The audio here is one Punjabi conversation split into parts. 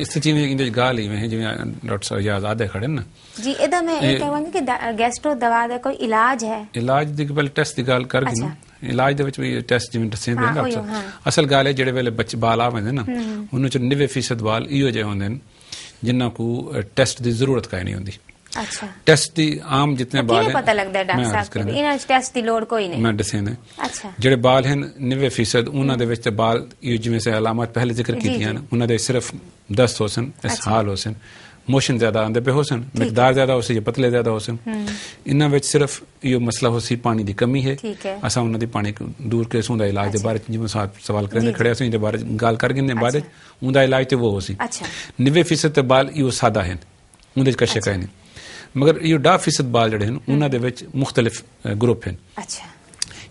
ਇਸ ਤੇ ਜਿਵੇਂ ਇੰਦੇ ਗਾਲ ਹੀ ਮੈਂ ਜਿਵੇਂ ਡਾਕਟਰ ਸਾਹਿਬ ਆਜ਼ਾਦ ਆਦੇ ਖੜੇ ਨਾ ਜੀ ਇਹਦਾ ਮੈਂ ਇਹ ਕਹਾਂਗੀ ਕਿ ਗੈਸਟ੍ਰੋ ਦਵਾ ਦਾ ਕੋਈ ਇਲਾਜ ਹੈ ਇਲਾਜ ਦੀ ਪਹਿਲੇ ਟੈਸਟ ਦੀ ਗੱਲ ਕਰ ਗਏ ਇਲਾਜ ਦੇ ਵਿੱਚ ਵੀ ਟੈਸਟ ਜਿਵੇਂ ਦੱਸੇ ਨੇ ਡਾਕਟਰ ਅਸਲ ਗੱਲ ਹੈ ਜਿਹੜੇ ਵੇਲੇ ਬੱਚੇ ਬਾਲ ਆਉਂਦੇ ਨਾ ਉਹਨਾਂ ਚ 90% ਬਾਲ ਇਹੋ ਜਿਹੇ ਹੁੰਦੇ ਨੇ ਜਿਨ੍ਹਾਂ ਕੋ ਟੈਸਟ ਦੀ ਜ਼ਰੂਰਤ ਕਾਇ ਨਹੀਂ ਹੁੰਦੀ ਅੱਛਾ ਟੈਸਟ ਦੀ ਆਮ ਜਿੰਨੇ ਬਾਲ ਹੈ ਪਤਾ ਲੱਗਦਾ ਡਾਕਟਰ ਸਾਹਿਬ ਇਹਨਾਂ ਵਿੱਚ ਟੈਸਟ ਦੀ ਲੋੜ ਕੋਈ ਨਹੀਂ ਮੈਂ ਹੈ ਅੱਛਾ ਜਿਹੜੇ ਬਾਲ ਹਨ 90% ਉਹਨਾਂ ਦੇ ਵਿੱਚ ਤੇ ਬਾਲ ਜਿਵੇਂ ਸੇ ਅਲਾਮਤ ਪਹਿਲੇ ਜ਼ਿਕਰ ਕੀਤੀਆਂ ਨੇ ਉਹਨਾਂ ਦੇ ਸਿਰਫ 10 ਹੋਸਨ ਹਾਲ ਹੋਸਨ ਮੋਸ਼ਨ ਜ਼ਿਆਦਾ ਆਂਦੇ ਪਏ ਹੋਸਨ ਮਿਕਦਾਰ ਜ਼ਿਆਦਾ ਹੋਸੀ ਜਾਂ ਪਤਲੇ ਜ਼ਿਆਦਾ ਹੋਸਨ ਇਹਨਾਂ ਵਿੱਚ ਸਿਰਫ ਇਹ ਮਸਲਾ ਹੋਸੀ ਪਾਣੀ ਦੀ ਕਮੀ ਹੈ ਅਸਾਂ ਉਹਨਾਂ ਦੀ ਪਾਣੀ ਦੂਰ ਕੇ ਸੁੰਦਾ ਇਲਾਜ ਦੇ ਬਾਰੇ ਜਿਵੇਂ ਸਾਥ ਸਵਾਲ ਕਰਨ ਖੜੇ ਅਸੀਂ ਇਹਦੇ ਬਾਰੇ ਗੱਲ ਕਰ ਗਏ ਨੇ ਬਾਅਦ ਉਹਦਾ ਇਲਾਜ ਤੇ ਉਹ ਹੋਸੀ 90% ਤੇ ਬਾਲ ਇਹ ਸਾਦਾ ਹਨ ਉਹਦੇ ਚ मगर इहो ॾह फ़ीसद ॿार जहिड़े आहिनि उन जे विच मुख़्तलिफ़ ग्रुप आहिनि अच्छा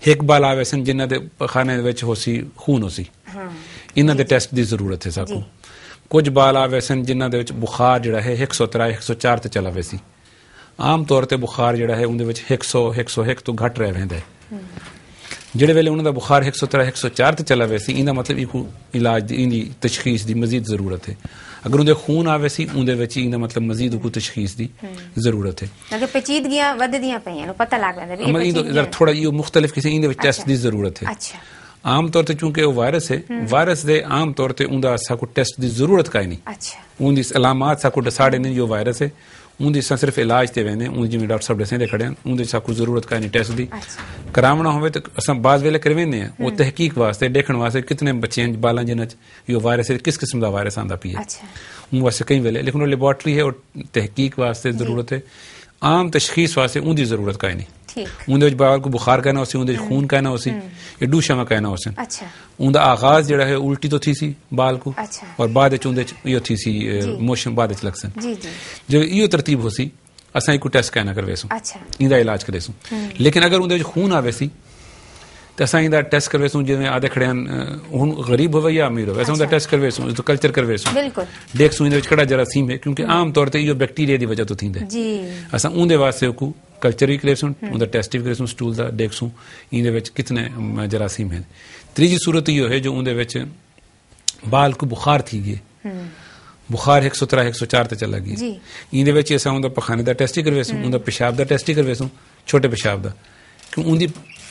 हिकु ॿार आया ਜਿਨ੍ਹਾਂ ਦੇ ते खाने जे ਖੂਨ होसी खून ਹਾਂ ਇਹਨਾਂ ਦੇ ਟੈਸਟ ਦੀ ਜ਼ਰੂਰਤ ਹੈ ਸਾਕੋ ਕੁਝ ਬਾਲ ਆਵੇ ਸਨ ਜਿਨ੍ਹਾਂ ਦੇ ਵਿੱਚ ਬੁਖਾਰ ਜਿਹੜਾ ਹੈ 113 104 ਤੇ ਚਲਾ ਹੋਵੇ ਸੀ ਆਮ ਤੌਰ ਤੇ ਬੁਖਾਰ ਜਿਹੜਾ ਹੈ ਉਹਦੇ ਵਿੱਚ 100 101 ਤੋਂ ਘੱਟ ਰਹਿ ਰਹਿੰਦਾ ਹੈ ਜਿਹੜੇ ਵੇਲੇ ਉਹਨਾਂ ਦਾ ਬੁਖਾਰ 113 104 ਤੇ ਚਲਾ ਹੋਇਆ ਸੀ ਇਹਦਾ ਮਤਲਬ ਇਹਨੂੰ ਇਲਾਜ ਦੀ ਇਹਦੀ ਤਸ਼ਖੀਸ ਦੀ ਮਜ਼ੀਦ ਜ਼ਰੂਰਤ ਹੈ ਅਗਰ ਉਹਦੇ ਖੂਨ ਆਵੇ ਸੀ ਉਹਦੇ ਵਿੱਚ ਇਹਦਾ ਮਤਲਬ ਮਜ਼ੀਦ ਕੋ ਤਸ਼ਖੀਸ ਦੀ ਜ਼ਰੂਰਤ ਹੈ ਅਗਰ ਪੇਚੀਦਗੀਆਂ ਵੱਧਦੀਆਂ ਪਈਆਂ ਨੂੰ ਪਤਾ ਲੱਗ ਜਾਂਦਾ ਵੀ ਇਹ ਪੇਚੀਦਗੀਆਂ ਜ਼ਰਾ ਥੋੜਾ ਇਹ ਮੁxtਲਫ ਕਿਸੇ ਇਹਦੇ ਵਿੱਚ ਟੈਸਟ ਦੀ ਜ਼ਰੂਰਤ ਹੈ ਅੱਛਾ आम तौर से चूंकि वो वायरस है हम्म। वायरस दे आम तौर से उन को टेस्ट की जरूरत का ही नहीं अच्छा उन अलामात सा को नहीं जो वायरस है उन दी सिर्फ इलाज ते वेने उन जी डॉक्टर साहब दसे खड़े हैं उन दी जरूरत का अच्छा। नहीं टेस्ट की करावना हो तो अस बाद वेले करवेने हैं वो हम्म। तहकीक वास्ते देखण वास्ते कितने बच्चे हैं बालन जनच यो वायरस है किस किस्म दा वायरस आंदा पिए अच्छा उन वास्ते कई वेले लेकिन लेबोरेटरी है और तहकीक वास्ते जरूरत है ਆਮ ਤਸ਼ਖੀਸ ਵਾਸਤੇ ਉਹਦੀ ਜ਼ਰੂਰਤ ਕਾਇ ਨਹੀਂ ਠੀਕ ਉਹਦੇ ਵਿੱਚ ਬਾਹਰ ਕੋ ਬੁਖਾਰ ਕਹਿਣਾ ਉਸੇ ਉਹਦੇ ਵਿੱਚ ਖੂਨ ਕਹਿਣਾ ਉਸੇ ਇਹ ਡੂਸ਼ਾ ਕਹਿਣਾ ਉਸੇ ਅੱਛਾ ਉਹਦਾ ਆਗਾਜ਼ ਜਿਹੜਾ ਹੈ ਉਲਟੀ ਤੋਂ ਥੀ ਸੀ ਬਾਲ ਕੋ ਅੱਛਾ ਔਰ ਬਾਅਦ ਵਿੱਚ ਉਹਦੇ ਚ ਇਹ ਥੀ ਸੀ ਮੋਸ਼ਨ ਬਾਅਦ ਵਿੱਚ ਲਕਸਨ ਜੀ ਜੀ ਜੇ ਇਹੋ ਤਰਤੀਬ ਹੋਸੀ ਅਸਾਂ ਇੱਕ ਟੈਸਟ ਕਹਿਣਾ ਕਰਵੇਸੂ ਅੱਛਾ ਇਹਦਾ ਇਲਾਜ ਕਰੇਸੂ ਲੇਕਿਨ ਅਗਰ ਉਹਦੇ ਵਿੱਚ ਖੂਨ ਆਵੇ ਸੀ त असां ईंदा टेस्ट करवेसूं जिन आधे खड़े आहिनि हू ग़रीब हुवे या अमीर हुवे असां ईंदा टेस्ट करवेसूं इस कल्चर करवेसूं डेक्सूं इन विच कड़ा जरासीम है क्योंकि आम तौर ते इहो बैक्टीरिया जी वजह तो थींदे असां उंदे वास्ते को कल्चर भी करेसूं उंदा टेस्ट भी करेसूं स्टूल दा डेक्सूं इन विच कितने जरासीम है त्रीजी सूरत इहो है जो उंदे विच बाल को बुखार थी गए बुखार 113 104 ਤੇ ਚਲਾ ਗਈ ਇਹਦੇ ਵਿੱਚ ਅਸਾਂ ਉਹਦਾ ਪਖਾਨੇ ਦਾ ਟੈਸਟ ਹੀ ਕਰਵੇਸੂ ਉਹਦਾ ਪਿਸ਼ਾਬ ਦਾ ਟੈਸਟ ਹੀ ਕਰਵੇਸੂ ਛੋਟੇ ਪਿਸ਼ਾਬ ਦਾ ਕਿ ਉਹਦੀ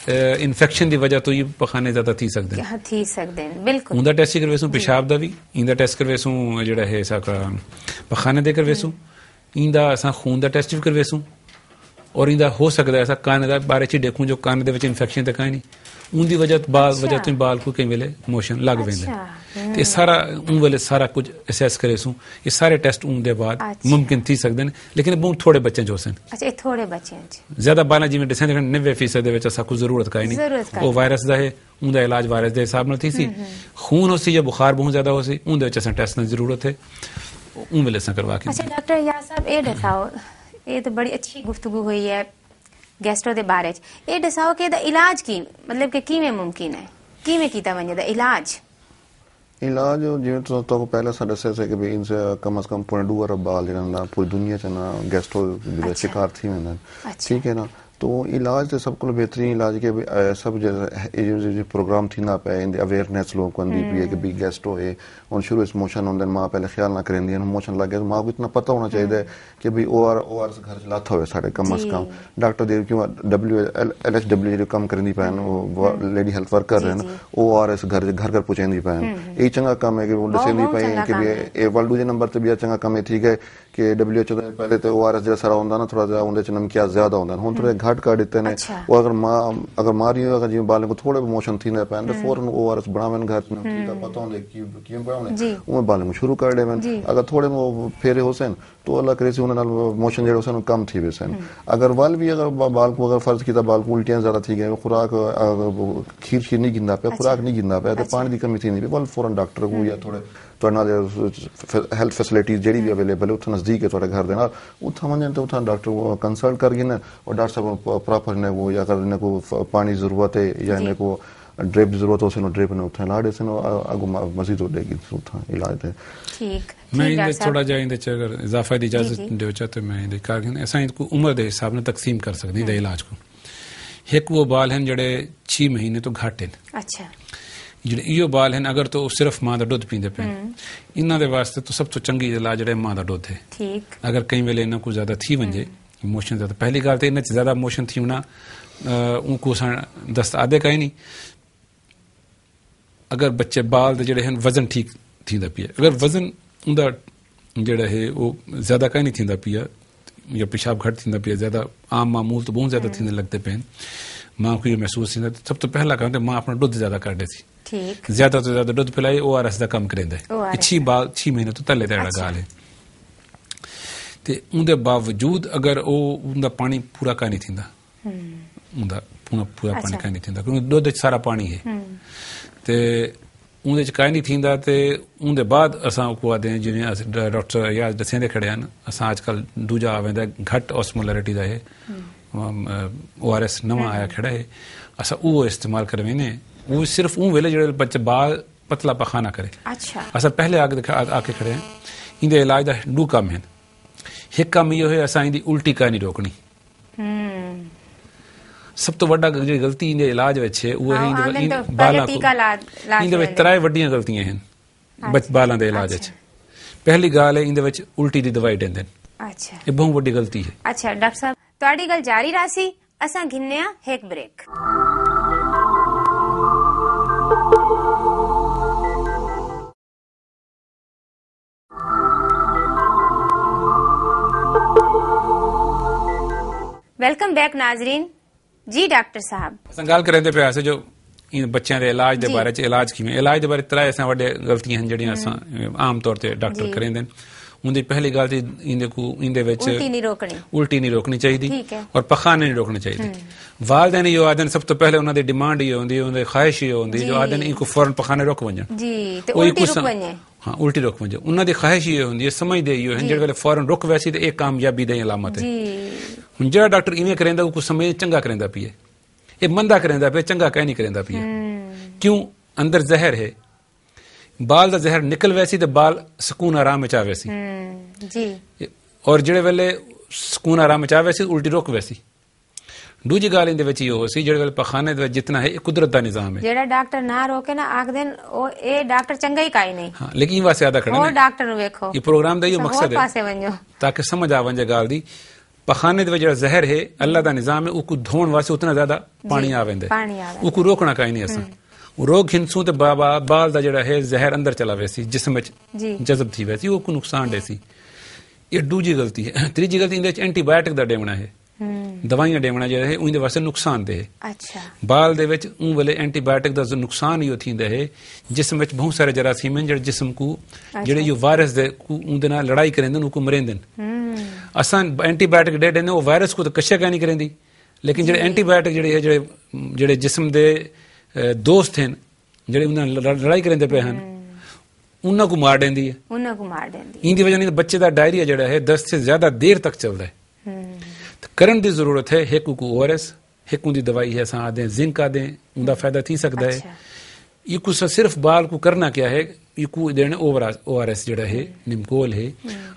ਇਨਫੈਕਸ਼ਨ ਦੀ ਵਜ੍ਹਾ ਤੋਂ ਹੀ ਪਖਾਨੇ ਜ਼ਿਆਦਾ ਥੀ ਸਕਦੇ ਨੇ ਥੀ ਸਕਦੇ ਨੇ ਬਿਲਕੁਲ ਉਹਦਾ ਟੈਸਟ ਕਰਵੇ ਸੂ ਪਿਸ਼ਾਬ ਦਾ ਵੀ ਇਹਦਾ ਟੈਸਟ ਕਰਵੇ ਸੂ ਜਿਹੜਾ ਹੈ ਸਾਕਾ ਪਖਾਨੇ ਦੇ ਕਰਵੇ ਸੂ ਇਹਦਾ ਅਸਾਂ ਖੂਨ ਦਾ ਟੈਸਟ ਵੀ ਕਰਵੇ ਸੂ ਔਰ ਇਹਦਾ ਹੋ ਸਕਦਾ ਐਸਾ ਕੰਨ ਦਾ ਬਾਰੇ ਚ ਦੇਖੂ ਜੋ ਕੰਨ ਦੇ ਵਿੱਚ ਇਨਫੈਕਸ਼ਨ ਤਾਂ ਕਾਈ ਨਹੀਂ ਉਹਦੀ ਵਜ੍ਹਾ ਬਾਲ ਵਜ੍ਹਾ ਤੋਂ ਬਾਲ ਕੋ ਕਈ ਲੇ ਮੋਸ਼ਨ ਲੱਗ ਅੱਛਾ ਤੇ ਸਾਰਾ ਉਹ ਵੇਲੇ ਸਾਰਾ ਕੁਝ ਅਸੈਸ ਕਰੇ ਸੂ ਇਹ ਸਾਰੇ ਟੈਸਟ ਉਮ ਦੇ ਬਾਅਦ ਮੁਮਕਿਨ ਥੀ ਸਕਦੇ ਨੇ ਲੇਕਿਨ ਬਹੁਤ ਥੋੜੇ ਬੱਚੇ ਜੋ ਸਨ ਅੱਛਾ ਇਹ ਥੋੜੇ ਬੱਚੇ ਹਨ ਜੀ ਜ਼ਿਆਦਾ ਬਾਨਾ ਜਿਵੇਂ ਦੱਸਿਆ 90% ਦੇ ਵਿੱਚ ਅਸਾਂ ਕੋਈ ਜ਼ਰੂਰਤ ਕਾਈ ਨਹੀਂ ਉਹ ਵਾਇਰਸ ਦਾ ਹੈ ਉਹਦਾ ਇਲਾਜ ਵਾਇਰਸ ਦੇ ਹਿਸਾਬ ਨਾਲ ਥੀ ਸੀ ਖੂਨ ਹੋਸੀ ਜਾਂ ਬੁਖਾਰ ਬਹੁਤ ਜ਼ਿਆਦਾ ਹੋਸੀ ਉਹਦੇ ਵਿੱਚ ਅਸਾਂ ਟੈਸਟ ਦੀ ਜ਼ਰੂਰਤ ਹੈ ਉਹ ਵੇਲੇ ਅਸਾਂ ਕਰਵਾ ਕੇ ਅੱਛਾ ਡਾਕਟਰ ਯਾ ਸਾਹਿਬ ਇਹ ਦੱਸਾਓ ਇਹ ਤਾਂ ਬੜੀ ਅੱਛੀ ਗੁਫ਼ਤਗੂ ਹੋਈ ਹੈ गैस्ट्रो के बारे ये दसाओ कि इलाज की मतलब कि किमें मुमकिन है किमें किया वने इलाज ਇਲਾਜ ਜਿਵੇਂ ਤੁਸੀਂ ਤੋਂ ਪਹਿਲਾਂ ਸਾਡੇ ਸੇ ਸੇ ਕਿ ਵੀ ਇਨਸ ਕਮਸ ਅਸ ਕਮ ਪੁਣੇ ਦੂਰ ਬਾਲ ਜਿਹਨਾਂ ਦਾ ਪੂਰੀ ਦੁਨੀਆ ਚ ਨਾ ਗੈਸਟ ਹੋ ਜਿਹੜੇ ਸ਼ਿਕਾਰ ਥੀ ਮੈਂ ਠੀਕ ਹੈ ਨਾ तो इलाज त तो सभु कोन बहितरीनु इलाज खे सभु प्रोग्राम थींदा पिया आहिनि अवेयरनेस लोग को दी कि भी गेस्ट हो हूँ शुरू इस मोशन होंगे माँ पहले ख्याल ना करें हूँ मोशन लग गया माँ को इतना पता होना चाहिए हम्म। कि भाई ओ आर ओ आर घर लाथा हुए साढ़े कम अज कम डॉक्टर देव क्यों डब्ल्यू एल एच डब्ल्यू जो कम करें पाया हम्म। वो लेडी हेल्थ वर्कर रहन ओ आर एस घर घर घर पहुँचें पाया हम्म, यही चंगा कम है कि वो ॾिसंदी पई कि भाई ए वर्ल्ड जे नंबर ते ॿिया चङा कम थी गए कि डब्ल्यू एच तो पहले तो ओ आर एस जहिड़ा सारा हूंदा न थोरा उनजे नमकिया ज़्यादा हूंदा आहिनि हूअ हट कर दिते ने अच्छा। वो अगर मां अगर मारियो अगर जिवें बालें को थोड़ो भी मोशन थींदा पए त तो हम्म। फौरन ओआरएस बनावन घर में थींदा पतो ने की कीअं बनाउने उहे बालें को शुरू कर देवन अगर थोड़े मो फेरे होसन तो अल्लाह करे से उनन मोशन जेड़ो सन कम थी वेसन हम्म। अगर वाल भी अगर बाल को अगर फर्ज कीता बाल को उल्टियां ज्यादा थी गए खुराक खीर खीर नहीं गिनदा पे अच्छा। खुराक नहीं गिनदा पे तो अच्छा। पानी की कमी थींदी पे वाल फौरन डॉक्टर को हम्म। या थोड़े ਤੁਹਾਡੇ ਨਾਲ ਹੈਲਥ ਫੈਸਿਲਿਟੀਜ਼ ਜਿਹੜੀ ਵੀ ਅਵੇਲੇਬਲ ਉੱਥੇ ਨਜ਼ਦੀਕ ਹੈ ਤੁਹਾਡੇ ਘਰ ਦੇ ਨਾਲ ਉੱਥੇ ਮੰਨਣ ਤਾਂ ਉੱਥੇ ਡਾਕਟਰ ਕੰਸਲਟ ਕਰਕੇ ਨਾ ਔਰ ਡਾਕਟਰ ਸਾਹਿਬ ਪ੍ਰੋਪਰ ਨੇ ਉਹ ਜਾਂ ਕਰਨੇ ਕੋ ਪਾਣੀ ਜ਼ਰੂਰਤ ਹੈ ਜਾਂ ਨੇ ਕੋ ਡ੍ਰਿਪ ਜ਼ਰੂਰਤ ਉਸ ਨੂੰ ਡ੍ਰਿਪ ਨੂੰ ਉੱਥੇ ਲਾ ਦੇ ਸਨ ਅਗੋ ਮਜ਼ੀਦ ਹੋ ਦੇਗੀ ਉੱਥੇ ਇਲਾਜ ਤੇ ਠੀਕ ਮੈਂ ਇਹ ਥੋੜਾ ਜਿਹਾ ਇਹਦੇ ਚ ਅਗਰ ਇਜ਼ਾਫਾ ਦੀ ਇਜਾਜ਼ਤ ਦਿਓ ਚਾਹ ਤੇ ਮੈਂ ਇਹਦੇ ਕਾਰਨ ਐਸਾ ਕੋ ਉਮਰ ਦੇ ਹਿਸਾਬ ਨਾਲ ਤਕਸੀਮ ਕਰ ਸਕਦੇ ਦੇ ਇਲਾਜ ਕੋ ਇੱਕ ਉਹ ਬਾਲ ਹਨ ਜਿਹੜੇ 6 ਮਹੀਨੇ ਤੋਂ ਘੱਟ ਹਨ ਅੱਛਾ ਜਿਹੜੇ ਇਹੋ ਬਾਲ ਹਨ ਅਗਰ ਤੋ ਸਿਰਫ ਮਾਂ ਦਾ ਦੁੱਧ ਪੀਂਦੇ ਪਏ ਇਹਨਾਂ ਦੇ ਵਾਸਤੇ ਤਾਂ ਸਭ ਤੋਂ ਚੰਗੀ ਇਲਾਜ ਜਿਹੜਾ ਮਾਂ ਦਾ ਦੁੱਧ ਹੈ ਠੀਕ ਅਗਰ ਕਈ ਵੇਲੇ ਇਹਨਾਂ ਕੋ ਜ਼ਿਆਦਾ ਥੀ ਵੰਜੇ ਇਮੋਸ਼ਨ ਜ਼ਿਆਦਾ ਪਹਿਲੀ ਗੱਲ ਤੇ ਇਹਨਾਂ ਚ ਜ਼ਿਆਦਾ ਇਮੋਸ਼ਨ ਥੀ ਹੋਣਾ ਉਹ ਕੋ ਦਸਤ ਆਦੇ ਕਹੀ ਨਹੀਂ ਅਗਰ ਬੱਚੇ ਬਾਲ ਦੇ ਜਿਹੜੇ ਹਨ ਵਜ਼ਨ ਠੀਕ ਥੀਂਦਾ ਪਿਆ ਅਗਰ ਵਜ਼ਨ ਉਹਦਾ ਜਿਹੜਾ ਹੈ ਉਹ ਜ਼ਿਆਦਾ ਕਹੀ ਨਹੀਂ ਥੀਂਦਾ ਪਿਆ ਜਾਂ ਪਿਸ਼ਾਬ ਘਟ ਥੀਂਦਾ ਪਿਆ ਜ਼ਿਆਦਾ ਆਮ ਮਾਮੂਲ ਤੋਂ ਬਹੁਤ ਜ਼ਿਆਦਾ ਥੀਂਦੇ ਲੱਗਦੇ ਪੈਣ ਮਾਂ ਕੋਈ ਮਹਿਸੂਸ ਨਹੀਂ थींदा ਸਭ ਤੋਂ ਪਹਿਲਾ कमु त ਮਾਂ ਆਪਣਾ ਦੁੱਧ ਜ਼ਿਆਦਾ ਕਰਦੇ ਸੀ ਠੀਕ ਜ਼ਿਆਦਾ ਤੋਂ ਜ਼ਿਆਦਾ ਦੁੱਧ ओ ਉਹ एस ਦਾ ਕੰਮ ਕਰਿੰਦਾ ਹੈ ਛੀ ਬਾ ਛੀ ਮਹੀਨੇ ਤੋਂ ਤੱਲੇ ਤੜਾ ਗਾਲ ਹੈ ਤੇ ਉਹਦੇ ਬਾਵਜੂਦ ਅਗਰ ਉਹ ਉਹਦਾ ਪਾਣੀ ਪੂਰਾ ਕਾ ਨਹੀਂ ਥਿੰਦਾ ਉਹਦਾ ਪੂਰਾ ਪੂਰਾ ਪਾਣੀ ਕਾ ਨਹੀਂ ਥਿੰਦਾ ਕਿਉਂਕਿ ਦੁੱਧ ਵਿੱਚ ਸਾਰਾ ਪਾਣੀ ਹੈ ਤੇ ਉਹਦੇ ਚ ਕਾਇ ਨਹੀਂ ਥਿੰਦਾ ਤੇ ਉਹਦੇ ਬਾਅਦ ਅਸਾਂ ਕੋ ਆਦੇ ਜਿਵੇਂ ਅਸੀਂ ਡਾਕਟਰ ਯਾ ਦਸਿਆਂ ਦੇ ਖੜਿਆ ਨਾ ਅਸਾਂ ਅੱਜਕੱਲ ਦੂਜਾ ਆਵੇਂਦਾ ਘਟ ਆਸਮੋਲਰਿਟੀ ਦਾ ਹੈ ओआरएस नवा आया खड़ा है असां उहो इस्तेमालु करे वेंदा आहियूं उहो सिर्फ़ु उहो वेले जहिड़े बच बाल पतला पखाना करे अच्छा असां पहले आगे आके खड़े आहियूं ईंदे इलाज जा ॾू कम आहिनि हिकु कमु इहो आहे असां ईंदी उल्टी कानी रोकणी ਸਭ ਤੋਂ ਵੱਡਾ ਜਿਹੜੀ ਗਲਤੀ ਇਹਦੇ ਇਲਾਜ ਵਿੱਚ ਹੈ ਉਹ ਹੈ ਇਹਦੇ ਬਾਲਾਂ ਕੋ ਇਹਦੇ ਵਿੱਚ ਤਰਾਏ ਵੱਡੀਆਂ ਗਲਤੀਆਂ ਹਨ ਬਚ ਬਾਲਾਂ ਦੇ ਇਲਾਜ ਵਿੱਚ ਪਹਿਲੀ ਗੱਲ ਹੈ ਇਹਦੇ ਵਿੱਚ ਉਲਟੀ ਦੀ ਦਵਾਈ ਦਿੰਦੇ ਨੇ ਅੱਛਾ ਇਹ ਬਹੁਤ ਵੱਡੀ ਗਲਤੀ ਹੈ ਅੱਛਾ ਡਾਕਟਰ ਸਾਹਿਬ ਤੁਹਾਡੀ ਗੱਲ ਜਾਰੀ ਰਾਸੀ ਅਸਾਂ ਘਿੰਨਿਆ ਹੈਕ ਬ੍ਰੇਕ ਵੈਲਕਮ ਬੈਕ ਨਾਜ਼ਰੀਨ ਜੀ ਡਾਕਟਰ ਸਾਹਿਬ ਅਸਾਂ ਗੱਲ ਕਰ ਰਹੇ ਪਿਆ ਸੀ ਜੋ ਇਹ ਬੱਚਿਆਂ ਦੇ ਇਲਾਜ ਦੇ ਬਾਰੇ ਚ ਇਲਾਜ ਕਿਵੇਂ ਇਲਾਜ ਦੇ ਬਾਰੇ ਤਰ੍ਹਾਂ ਐਸਾ ਵੱਡੇ ਗਲਤੀਆਂ ਹਨ ਜਿਹੜੀਆਂ ਅਸਾਂ ਆਮ ਤੌਰ ਤੇ ਡਾਕਟਰ ਕਰਦੇ ਨੇ ਉਹਦੀ ਪਹਿਲੀ ਗੱਲ ਤੇ ਇਹਦੇ ਕੋ ਇਹਦੇ ਵਿੱਚ ਉਲਟੀ ਨਹੀਂ ਰੋਕਣੀ ਉਲਟੀ ਨਹੀਂ ਰੋਕਣੀ ਚਾਹੀਦੀ ਔਰ ਪਖਾਨੇ ਨਹੀਂ ਰੋਕਣੇ ਚਾਹੀਦੇ ਵਾਲਦੈਨ ਇਹ ਆਦਨ ਸਭ ਤੋਂ ਪਹਿਲੇ ਉਹਨਾਂ ਦੀ ਡਿਮਾਂਡ ਹੀ ਹੁੰਦੀ ਉਹਨਾਂ ਦੀ ਖਾਹਿਸ਼ ਹੀ ਹੁੰਦੀ ਜੋ ਆਦਨ ਇਹ ਕੋ ਫੌਰਨ ਪਖਾਨੇ ਰੋਕ ਵੰਜਣ ਜੀ ਤੇ ਉਲਟੀ ਰੋਕ ਵੰਜੇ ਹਾਂ ਉਲਟੀ ਰੁਕ ਵੰਜੇ ਉਹਨਾਂ ਦੀ ਖਾਹਿਸ਼ ਹੀ ਹੁੰਦੀ ਹੈ ਸਮਝਦੇ ਹੀ ਹੋ ਜਿਹੜੇ ਵੇਲੇ ਫੌਰਨ ਰੁਕ ਵੈਸੀ ਤੇ ਇਹ ਕਾਮਯਾਬੀ ਦੀ ਇਲਾਮਤ ਹੈ ਜੀ ਹੁਣ ਜਿਹੜਾ ਡਾਕਟਰ ਇਵੇਂ ਕਰੇਂਦਾ ਉਹ ਕੋ ਸਮਝ ਚੰਗਾ ਕਰੇਂਦਾ ਪੀਏ ਇਹ ਮੰਦਾ ਕਰੇਂਦਾ ਪੀਏ ਚੰਗਾ ਕਹਿ ਨਹੀਂ ਕਰੇਂਦਾ ਪੀਏ ਕਿਉਂ ਅੰਦਰ ਜ਼ਹਿਰ ਹੈ ਬਾਲ ਦਾ ਜ਼ਹਿਰ ਨਿਕਲ ਵੈਸੀ ਤੇ ਬਾਲ ਸਕੂਨ ਆਰਾਮ ਵਿੱਚ ਆਵੇ ਸੀ ਜੀ ਔਰ ਜਿਹੜੇ ਵੇਲੇ ਸਕੂਨ ਆਰਾਮ ਵਿੱਚ ਆਵੇ ਸੀ ਉਲਟੀ ਰੁਕ ਵੈਸੀ ਦੂਜੀ ਗੱਲ ਇਹਦੇ ਵਿੱਚ ਇਹ ਹੋ ਸੀ ਜਿਹੜੇ ਵੇਲੇ ਪਖਾਨੇ ਦੇ ਵਿੱਚ ਜਿੰਨਾ ਹੈ ਇਹ ਕੁਦਰਤ ਦਾ ਨਿਜ਼ਾਮ ਹੈ ਜਿਹੜਾ ਡਾਕਟਰ ਨਾ ਰੋਕੇ ਨਾ ਆਖ ਦੇਣ ਉਹ ਇਹ ਡਾਕਟਰ ਚੰਗਾ ਹੀ ਕਾਈ ਨਹੀਂ ਹਾਂ ਲੇਕਿਨ ਇਹ ਵਾਸਤੇ ਆਦਾ ਖੜਾ ਨਹੀਂ ਉਹ ਡਾਕਟਰ ਨੂੰ ਵੇਖੋ ਇਹ ਪ੍ਰੋਗਰਾਮ ਦਾ ਇਹ ਮਕਸਦ ਹੈ ਪਾਸੇ ਵੰਜੋ ਤਾਂ ਕਿ ਸਮਝ ਆਵਣ ਜੇ ਗੱਲ ਦੀ ਪਖਾਨੇ ਦੇ ਵਿੱਚ ਜਿਹੜਾ ਜ਼ਹਿਰ ਹੈ ਅੱਲਾ ਦਾ ਨਿਜ਼ਾਮ ਹੈ ਉਹ ਕੋ ਧੋਣ ਵਾਸਤੇ ਉਤਨਾ ਜ਼ਿਆਦਾ ਪਾਣੀ ਆਵੇਂਦੇ ਪਾਣੀ ਆਵੇ ਉਹ ਕੋ ਰੋਕਣਾ ਕਾਈ ਨਹੀਂ ਅਸਾਂ ਰੋਗ ਹਿੰਸੂ ਤੇ ਬਾਬਾ ਬਾਲ ਦਾ ਜਿਹੜਾ ਹੈ ਜ਼ਹਿਰ ਅੰਦਰ ਚਲਾ ਵੇ ਸੀ ਜਿਸਮ ਵਿੱਚ ਜਜ਼ਬ ਥੀ ਵੇ ਸੀ ਉਹ ਕੋ ਨੁਕਸਾਨ ਦੇ ਸੀ ਇਹ ਦੂਜੀ ਗਲਤੀ ਹੈ ਤੀਜੀ ਗਲਤੀ ਇਹਦੇ ਵਿੱਚ ਐਂਟੀਬਾਇਓਟਿਕ ਦਾ ਡੇਵਣਾ ਹੈ ਦਵਾਈਆਂ ਡੇਵਣਾ ਜਿਹੜਾ ਹੈ ਉਹਦੇ ਵਾਸਤੇ ਨੁਕਸਾਨ ਦੇ ਅੱਛਾ ਬਾਲ ਦੇ ਵਿੱਚ ਉਹ ਵਲੇ ਐਂਟੀਬਾਇਓਟਿਕ ਦਾ ਨੁਕਸਾਨ ਹੀ ਹੁੰਦਾ ਹੈ ਜਿਸਮ ਵਿੱਚ ਬਹੁਤ ਸਾਰੇ ਜਰਾਸੀਮ ਹਨ ਜਿਹੜੇ ਜਿਸਮ ਕੋ ਜਿਹੜੇ ਜੋ ਵਾਇਰਸ ਦੇ ਉਹਦੇ ਨਾਲ ਲੜਾਈ ਕਰਦੇ ਨੇ ਉਹ ਕੋ ਮਰੇਂਦੇ ਨੇ ਅਸਾਂ ਐਂਟੀਬਾਇਓਟਿਕ ਦੇ ਦੇ ਨੇ ਉਹ ਵਾਇਰਸ ਕੋ ਤਾਂ ਕਸ਼ਿਆ ਨਹੀਂ ਕਰਦੀ ਲੇਕਿਨ ਜਿਹੜੇ ਐਂਟੀਬਾਇਓਟਿਕ ਜਿਹੜੇ ਹੈ ਜਿਹੜੇ ਜਿਹੜੇ ਜਿਸਮ ਦੇ ਦੋਸਤ ਹਨ ਜਿਹੜੇ ਉਹਨਾਂ ਲੜਾਈ ਕਰਦੇ ਪਏ ਹਨ ਉਹਨਾਂ ਨੂੰ ਮਾਰ ਦਿੰਦੀ ਹੈ ਉਹਨਾਂ ਨੂੰ ਮਾਰ ਦਿੰਦੀ ਹੈ ਇਹਦੀ ਵਜ੍ਹਾ ਨਾਲ ਬੱਚੇ ਦਾ ਡਾਇਰੀਆ ਜਿਹੜਾ ਹੈ 10 ਤੋਂ ਜ਼ਿਆਦਾ ਦੇਰ ਤੱਕ ਚੱਲਦਾ ਹੈ ਕਰਨ ਦੀ ਜ਼ਰੂਰਤ ਹੈ ਇੱਕ ਕੋ ਓਆਰਐਸ ਹੇਕੂ ਦੀ ਦਵਾਈ ਹੈ ਸਾਹ ਦੇ ਜ਼ਿੰਕ ਆ ਦੇ ਉਹਦਾ ਫਾਇਦਾ ਥੀ ਸਕਦਾ ਹੈ ਇਹ ਕੁਸਾ ਸਿਰਫ ਬਾਲ ਕੋ ਕਰਨਾ ਕੀ ਹੈ ਇਕੂ ਦੇਣ ਓਆਰਐਸ ਜਿਹੜਾ ਹੈ ਨਿਮਕੋਲ ਹੈ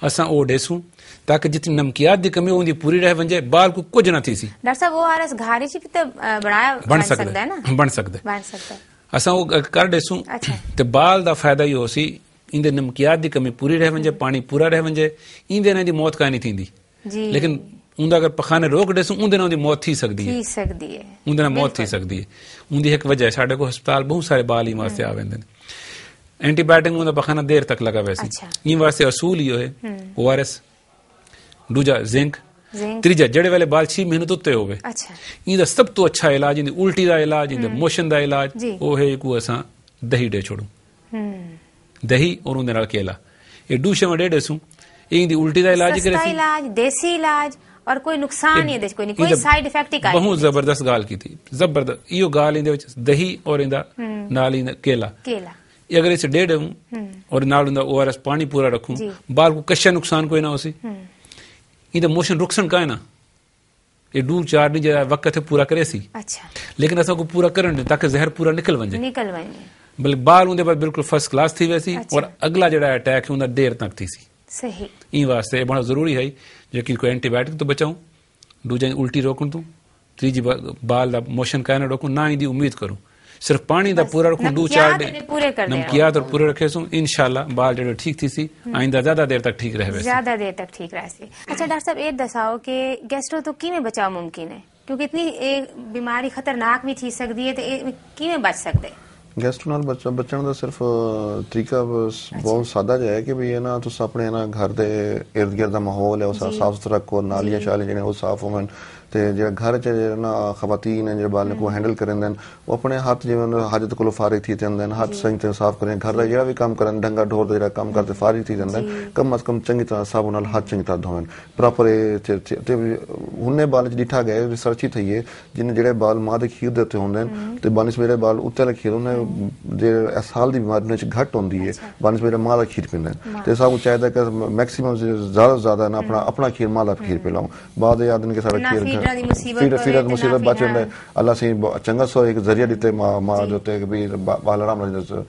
ਅਸਾਂ ਉਹ ਦੇਸੂ ਤਾਂ ਕਿ ਜਿਤਨੀ ਨਮਕੀਆਤ ਦੀ ਕਮੀ ਹੁੰਦੀ ਪੂਰੀ ਰਹਿ ਵੰਜੇ ਬਾਲ ਕੋ ਕੁਝ ਨਾ ਥੀ ਸੀ ਡਾਕਟਰ ਸਾਹਿਬ ਓਆਰਐਸ ਘਾਰੇ ਚ ਵੀ ਤੇ ਬਣਾਇਆ ਬਣ ਸਕਦਾ ਹੈ ਨਾ ਬਣ ਸਕਦਾ ਬਣ ਸਕਦਾ ਅਸਾਂ ਉਹ ਕਰ ਡੇਸੂ ਤੇ ਬਾਲ ਦਾ ਫਾਇਦਾ ਹੀ ਹੋ ਸੀ ਇੰਦੇ ਨਮਕੀਆਤ ਦੀ ਕਮੀ ਪੂਰੀ ਰਹਿ ਵੰਜੇ ਪਾਣੀ ਪੂਰਾ ਰਹਿ ਵੰਜੇ ਇੰਦੇ ਨਾਲ ਦੀ ਮੌਤ ਕਾ ਨਹੀਂ ਥੀਂਦੀ ਜੀ ਲੇਕਿਨ ਉਹਦਾ ਅਗਰ ਪਖਾਨੇ ਰੋਕ ਦੇਸੂ ਉਹਦੇ ਨਾਲ ਦੀ ਮੌਤ ਥੀ ਸਕਦੀ ਹੈ ਠੀਕ ਸਕਦੀ ਹੈ ਉਹਦੇ ਨਾਲ ਮੌਤ ਥੀ ਸਕਦੀ ਹੈ ਉਹਦੀ ਇੱਕ ਵਜ੍ਹਾ ਸਾਡੇ ਕੋ ਹਸਪਤਾਲ ਬਹੁਤ ਸਾਰੇ ਬਾਲ ਹੀ ਮਾਸਤੇ ਆਵੇਂਦੇ ਨੇ एंटीबायोटिक में तो बखाना देर तक लगा वैसे अच्छा। इन वास्ते असूल यो है ओ आर एस दूजा जिंक त्रीजा जड़े वाले बाल छी महीने तो तय होवे अच्छा इन तो सब तो अच्छा इलाज इन उल्टी दा इलाज इन हम्म। मोशन दा इलाज ओ है को असा दही दे छोड़ू हम्म। दही और उन नाल केला ये दूसरे में दे देसू इन उल्टी दा इलाज करे इलाज देसी इलाज और कोई नुकसान ये कोई नहीं कोई साइड इफेक्ट ही का बहुत जबरदस्त गाल की थी जबरदस्त यो गाल इन दही और इंदा हम्म। नाल इन केला केला ਇਹ ਅਗਰੇਸ ਡੇਡ ਹੂੰ ਔਰ ਨਾਲ ਉਹਦਾ ਆਰਐਸ ਪਾਣੀ ਪੂਰਾ ਰੱਖੂੰ ਬਾਲ ਕੋ ਕਸ਼ਾ ਨੁਕਸਾਨ ਕੋਈ ਨਾ ਹੋਸੀ ਹੂੰ ਇਹਦਾ ਮੋਸ਼ਨ ਰੁਕਸਣ ਕਾ ਹੈ ਨਾ ਇਹ ਡੂ ਚਾਰ ਨਹੀਂ ਜਿਹੜਾ ਵਕਤ ਤੇ ਪੂਰਾ ਕਰੇ ਸੀ ਅੱਛਾ ਲੇਕਿਨ ਅਸਾਂ ਕੋ ਪੂਰਾ ਕਰਨ ਦੇ ਤੱਕ ਜ਼ਹਿਰ ਪੂਰਾ ਨਿਕਲ ਵੰਜੇ ਨਿਕਲ ਵੰਜੇ ਬਲਕਿ ਬਾਲ ਉਹਦੇ ਬਾਅਦ ਬਿਲਕੁਲ ਫਰਸਟ ਕਲਾਸ ਥੀ ਵੈਸੀ ਔਰ ਅਗਲਾ ਜਿਹੜਾ ਅਟੈਕ ਹੁੰਦਾ ਉਹਦਾ ਦੇਰ ਤੱਕ ਥੀ ਸੀ ਸਹੀ ਇਹ ਵਾਸਤੇ ਬਹੁਤ ਜ਼ਰੂਰੀ ਹੈ ਜੇ ਕਿ ਕੋਈ ਐਂਟੀਬਾਇਓਟਿਕ ਤੋਂ ਬਚਾਉ ਦੂਜੇ ਉਲਟੀ ਰੋਕਣ ਤੋਂ ਤੀਜੀ ਬਾਲ ਦਾ ਮੋਸ਼ਨ ਨਾ ਰੋਕੂ ਨਾ ਇਹਦੀ ਉਮੀਦ ਕਰੂੰ ਸਿਰਫ ਪਾਣੀ ਦਾ ਪੂਰਾ ਰੱਖੂ ਦੋ ਚਾਰ ਦਿਨ ਨਮਕੀਆਤ ਔਰ ਪੂਰਾ ਰਖੇ ਸੋ ਇਨਸ਼ਾਅੱਲਾ ਬਾਲ ਜਿਹੜਾ ਠੀਕ ਥੀ ਸੀ ਆਇਂਦਾ ਜ਼ਿਆਦਾ ਦੇਰ ਤੱਕ ਠੀਕ ਰਹੇ ਵੈਸੇ ਜ਼ਿਆਦਾ ਦੇਰ ਤੱਕ ਠੀਕ ਰਹੇ ਸੀ ਅੱਛਾ ਡਾਕਟਰ ਸਾਹਿਬ ਇਹ ਦੱਸਾਓ ਕਿ ਗੈਸਟਰੋ ਤੋਂ ਕਿਵੇਂ ਬਚਾਉ ਮੁਮਕਿਨ ਹੈ ਕਿਉਂਕਿ ਇਤਨੀ ਇਹ ਬਿਮਾਰੀ ਖਤਰਨਾਕ ਵੀ ਥੀ ਸਕਦੀ ਹੈ ਤੇ ਇਹ ਕਿਵੇਂ ਬਚ ਸਕਦੇ ਗੈਸਟਰੋ ਨਾਲ ਬਚਣ ਦਾ ਸਿਰਫ ਤਰੀਕਾ ਬਹੁਤ ਸਾਦਾ ਜਿਹਾ ਹੈ ਕਿ ਵੀ ਇਹ ਨਾ ਤੁਸੀਂ ਆਪਣੇ ਨਾ ਘਰ ਦੇ ਇਰਦ-ਗਿਰਦ ਦਾ ਮਾਹੌਲ ਹੈ ਉਹ ਸਾਫ਼ ਸੁਥਰਾ ਕੋ ਨਾਲੀਆਂ ਸ਼ਾਲੀਆਂ ਜਿਹੜੇ ਉਹ ਸਾਫ਼ ਹੋਣ ਤੇ ਜਿਹੜਾ ਘਰ ਚ ਜਿਹੜਾ ਨਾ ਖਵਾਤੀਨ ਹੈ ਜਿਹੜੇ ਬਾਲ ਨੂੰ ਹੈਂਡਲ ਕਰਨ ਦੇਣ ਉਹ ਆਪਣੇ ਹੱਥ ਜਿਵੇਂ ਉਹਨਾਂ ਹਾਜਤ ਕੋਲ ਫਾਰਿਗ ਥੀ ਜਾਂਦੇ ਨੇ ਹੱਥ ਸੰਗ ਤੇ ਸਾਫ਼ ਕਰੇ ਘਰ ਦਾ ਜਿਹੜਾ ਵੀ ਕੰਮ ਕਰਨ ਡੰਗਾ ਢੋਰ ਦਾ ਜਿਹੜਾ ਕੰਮ ਕਰਦੇ ਫਾਰਿਗ ਥੀ ਜਾਂਦੇ ਕਮ ਅਸ ਕਮ ਚੰਗੀ ਤਰ੍ਹਾਂ ਸਾਬਣ ਨਾਲ ਹੱਥ ਚੰਗੀ ਤਰ੍ਹਾਂ ਧੋਣ ਪ੍ਰੋਪਰ ਤੇ ਹੁਣੇ ਬਾਲ ਚ ਡਿਠਾ ਗਏ ਰਿਸਰਚ ਹੀ ਥਈਏ ਜਿਨ ਜਿਹੜੇ ਬਾਲ ਮਾਂ ਦੇ ਖੀਰ ਦੇ ਉੱਤੇ ਹੁੰਦੇ ਤੇ ਬਾਨਿਸ ਮੇਰੇ ਬਾਲ ਉੱਤੇ ਲਖੀ ਉਹਨੇ ਜੇ ਅਸਾਲ ਦੀ ਬਿਮਾਰੀ ਵਿੱਚ ਘਟ ਹੁੰਦੀ ਹੈ ਬਾਨਿਸ ਮੇਰੇ ਮਾਂ ਦਾ ਖੀਰ ਪੀਣਾ ਤੇ ਸਭ ਚਾਹੀਦਾ ਕਿ ਮੈਕਸਿਮਮ ਜ਼ਿਆਦਾ ਜ਼ਿਆਦਾ ਨਾ ਆਪਣਾ ਆਪਣਾ ਖੀਰ ਮਾਂ ਦਾ ਖੀਰ ਪਿਲਾਉਂ ਬਾਅਦ ਯਾਦ ਨੇ ਕਿ ਸਾਡਾ ਖੀਰ ਫਿਰਤ ਮੁਸੀਬਤ ਬਾਤ ਹੁੰਦੇ ਅੱਲਾ ਸੀ ਚੰਗਾ ਸੋ ਇੱਕ ਜ਼ਰੀਆ ਦਿੱਤੇ ਮਾ ਮਾ ਜੋ ਤੇ ਕਿ ਵੀ ਬਾਲਰਾਮ ਨਾਲ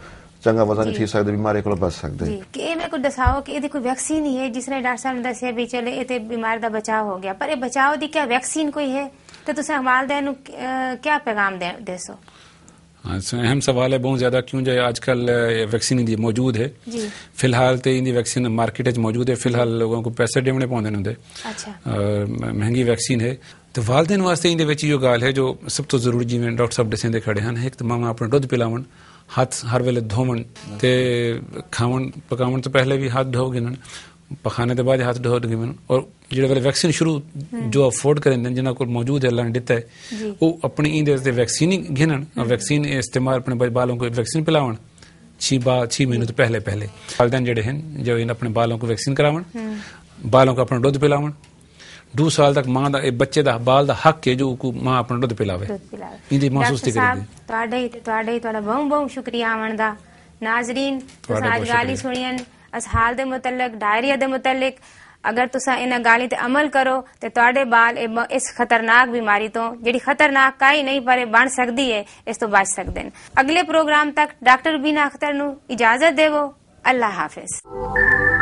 ਚੰਗਾ ਵਜ਼ਨ ਨਹੀਂ ਥੀ ਸਕਦੇ ਬਿਮਾਰੀ ਕੋਲ ਬਚ ਸਕਦੇ ਜੀ ਕਿ ਮੈਂ ਮੈਨੂੰ ਦਸਾਓ ਕਿ ਇਹਦੀ ਕੋਈ ਵੈਕਸੀਨ ਨਹੀਂ ਹੈ ਜਿਸ ਨੇ ਡਾਕਟਰ ਸਾਹਿਬ ਨੇ ਦੱਸਿਆ ਵੀ ਚਲੇ ਇਹ ਤੇ ਬਿਮਾਰ ਦਾ ਬਚਾਅ ਹੋ ਗਿਆ ਪਰ ਇਹ ਬਚਾਅ ਦੀ ਕੀ ਵੈਕਸੀਨ ਕੋਈ ਹੈ ਤੇ ਤੁਸੀਂ ਦੇ ਨੂੰ ਕੀ ਪੈਗਾਮ ਦੇਸੋ ਅਸਾ ਅਹਿਮ ਸਵਾਲ ਹੈ ਬਹੁਤ ਜ਼ਿਆਦਾ ਕਿਉਂ ਜੇ ਅੱਜਕਲ ਇਹ ਵੈਕਸੀਨ ਦੀ ਮੌਜੂਦ ਹੈ ਜੀ ਫਿਲਹਾਲ ਤੇ ਇਹਦੀ ਵੈਕਸੀਨ ਮਾਰਕੀਟ ਵਿੱਚ ਮੌਜੂਦ ਹੈ ਫਿਲਹਾਲ ਲੋਕਾਂ ਕੋ ਪੈਸੇ ਦੇਣੇ ਪਾਉਂਦੇ ਨੇ ਹੁੰਦੇ ਅੱਛਾ ਮਹਿੰਗੀ ਵੈਕਸੀਨ ਹੈ ਤੇ ਵਾਲਦੇਨ ਵਾਸਤੇ ਇਹਦੇ ਵਿੱਚ ਇਹੋ ਗੱਲ ਹੈ ਜੋ ਸਭ ਤੋਂ ਜ਼ਰੂਰੀ ਜਿਵੇਂ ਡਾਕਟਰ ਸਾਹਿਬ ਦੱਸਦੇ ਖੜੇ ਹਨ ਇੱਕ ਤਾਂ ਮਾਂ ਆਪਣਾ ਦੁੱਧ ਪਿਲਾਉਣ ਹੱਥ ਹਰ ਵੇਲੇ ਧੋਵਣ ਤੇ ਖਾਵਣ ਪਕਾਉਣ ਤੋਂ ਪਹਿਲੇ ਵੀ ਹੱਥ ਧੋ ਗਿਨਣ ਪਖਾਨੇ ਦੇ ਬਾਅਦ ਹੱਥ ਧੋ ਗਿਨਣ ਔਰ ਜਿਹੜੇ ਵੇਲੇ ਵੈਕਸੀਨ ਸ਼ੁਰੂ ਜੋ ਅਫੋਰਡ ਰਹੇ ਨੇ ਜਿਨ੍ਹਾਂ ਕੋਲ ਮੌਜੂਦ ਹੈ ਲੈਣ ਦਿੱਤਾ ਹੈ ਉਹ ਆਪਣੀ ਇਹਦੇ ਦੇ ਵੈਕਸੀਨ ਗਿਨਣ ਵੈਕਸੀਨ ਇਸਤੇਮਾਲ ਆਪਣੇ ਬਾਲਾਂ ਨੂੰ ਵੈਕਸੀਨ ਪਿਲਾਉਣ 6 ਬਾ 6 ਮਹੀਨੇ ਤੋਂ ਪਹਿਲੇ ਪਹਿਲੇ ਵਾਲਦਨ ਜਿਹੜੇ ਹਨ ਜੋ ਇਹਨਾਂ ਆਪਣੇ ਬਾਲਾਂ ਨੂੰ ਵੈਕਸੀਨ ਕਰਾਵਣ ਬਾਲਾਂ ਨੂੰ ਆਪਣਾ ਦੁੱਧ ਪਿਲਾਉਣ 2 ਸਾਲ ਤੱਕ ਮਾਂ ਦਾ ਇਹ ਬੱਚੇ ਦਾ ਬਾਲ ਦਾ ਹੱਕ ਹੈ ਜੋ ਮਾਂ ਆਪਣਾ ਦੁੱਧ ਪਿਲਾਵੇ ਇਹਦੀ ਮਹਿਸੂਸ ਤੇ ਕਰਦੀ ਤੁਹਾਡੇ ਹੀ ਤੁਹਾਡੇ ਹੀ ਤੁਹਾਡਾ ਬਹੁਤ ਬਹੁਤ ਸ਼ੁਕਰੀਆ ਆਵਣ ਦਾ ਨਾਜ਼ਰੀਨ ਤੁਸੀਂ ਅੱਜ ਗਾਲੀ ਸੁਣੀਆਂ ਅਸਹਾਲ ਦੇ ਮੁਤਲਕ ਡਾਇਰੀਆ ਦੇ ਮੁਤਲਕ ਅਗਰ ਤੁਸੀਂ ਇਹਨਾਂ ਗਾਲੀ ਤੇ ਅਮਲ ਕਰੋ ਤੇ ਤੁਹਾਡੇ ਬਾਲ ਇਸ ਖਤਰਨਾਕ ਬਿਮਾਰੀ ਤੋਂ ਜਿਹੜੀ ਖਤਰਨਾਕ ਕਾਈ ਨਹੀਂ ਪਰੇ ਬਣ ਸਕਦੀ ਹੈ ਇਸ ਤੋਂ ਬਚ ਸਕਦੇ ਨੇ ਅਗਲੇ ਪ੍ਰੋਗਰਾਮ ਤੱਕ ਡਾਕਟਰ ਬੀਨਾ ਅਖਤਰ ਨੂੰ ਇਜਾਜ਼ਤ ਦੇਵੋ ਅੱਲਾ ਹਾਫਿਜ਼